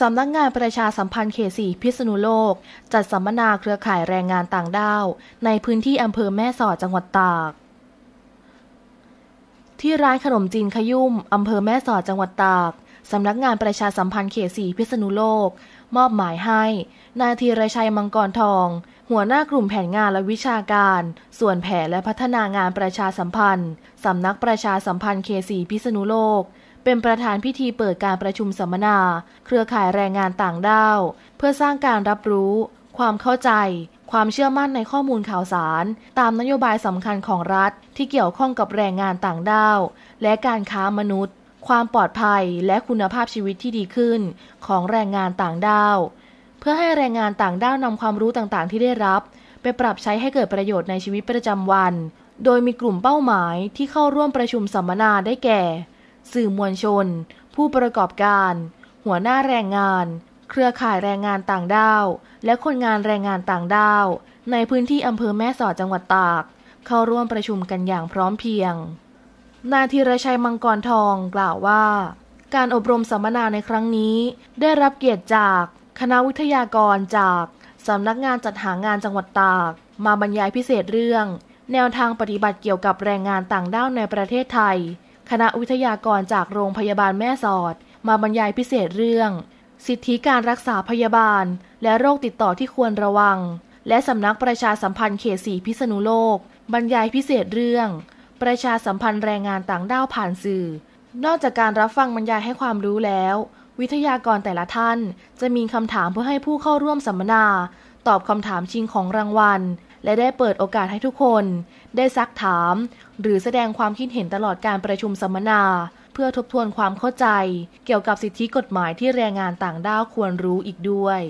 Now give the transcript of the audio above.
สำนักงงานประชาสัมพันธ์เขตสี่พิษณุโลก จัดสัมมนาเครือข่ายแรงงานต่างด้าว ในพื้นที่อำเภอแม่สอดจังหวัดตาก ที่ร้านขนมจีนขยุ่มอำเภอแม่สอดจังหวัดตากสำนักงานประชาสัมพันธ์เขตสี่พิษณุโลก มอบหมายให้ นาทีรชัยมังกรทอง หัวหน้ากลุ่มแผนงานและวิชาการ ส่วนแผนและพัฒนางานประชาสัมพันธ์สำนักประชาสัมพันธ์เขตสี่พิษณุโลกเป็นประธานพิธีเปิดการประชุมสัมมนา เครือข่ายแรงงานต่างด้าวเพื่อสร้างการรับรู้ ความเข้าใจ ความเชื่อมั่นในข้อมูลข่าวสาร ตามนโยบายสำคัญของรัฐ ที่เกี่ยวข้องกับแรงงานต่างด้าวและการค้ามนุษย์ ความปลอดภัยและคุณภาพชีวิตที่ดีขึ้น ของแรงงานต่างด้าวเพื่อให้แรงงานต่างด้าวนำความรู้ต่างๆ ที่ได้รับ ไปปรับใช้ให้เกิดประโยชน์ในชีวิตประจำวัน โดยมีกลุ่มเป้าหมาย ที่เข้าร่วมประชุมสัมมนาได้แก่สื่อมวลชน ผู้ประกอบการ หัวหน้าแรงงาน เครือข่ายแรงงานต่างด้าว และคนงานแรงงานต่างด้าวในพื้นที่อำเภอแม่สอดจังหวัดตาก เข้าร่วมประชุมกันอย่างพร้อมเพียง นาธีรชัยมังกรทองกล่าวว่า การอบรมสัมมนาในครั้งนี้ ได้รับเกียรติจากคณะวิทยากรจากสำนักงานจัดหางานจังหวัดตาก มาบรรยายพิเศษเรื่อง แนวทางปฏิบัติเกี่ยวกับแรงงานต่างด้าวในประเทศไทยคณะวิทยากรจากโรงพยาบาลแม่สอด มาบรรยายพิเศษเรื่อง สิทธิการรักษาพยาบาล และโรคติดต่อที่ควรระวัง และสำนักประชาสัมพันธ์เขตสีพิษณุโลก บรรยายพิเศษเรื่อง ประชาสัมพันธ์แรงงานต่างด้าวผ่านสื่อ นอกจากการรับฟังบรรยายให้ความรู้แล้ว วิทยากรแต่ละท่านจะมีคำถามเพื่อให้ผู้เข้าร่วมสัมมนา ตอบคำถามชิงของรางวัลและได้เปิดโอกาสให้ทุกคน ได้ซักถาม หรือแสดงความคิดเห็นตลอดการประชุมสัมมนา เพื่อทบทวนความเข้าใจ เกี่ยวกับสิทธิกฎหมายที่แรงงานต่างด้าวควรรู้อีกด้วย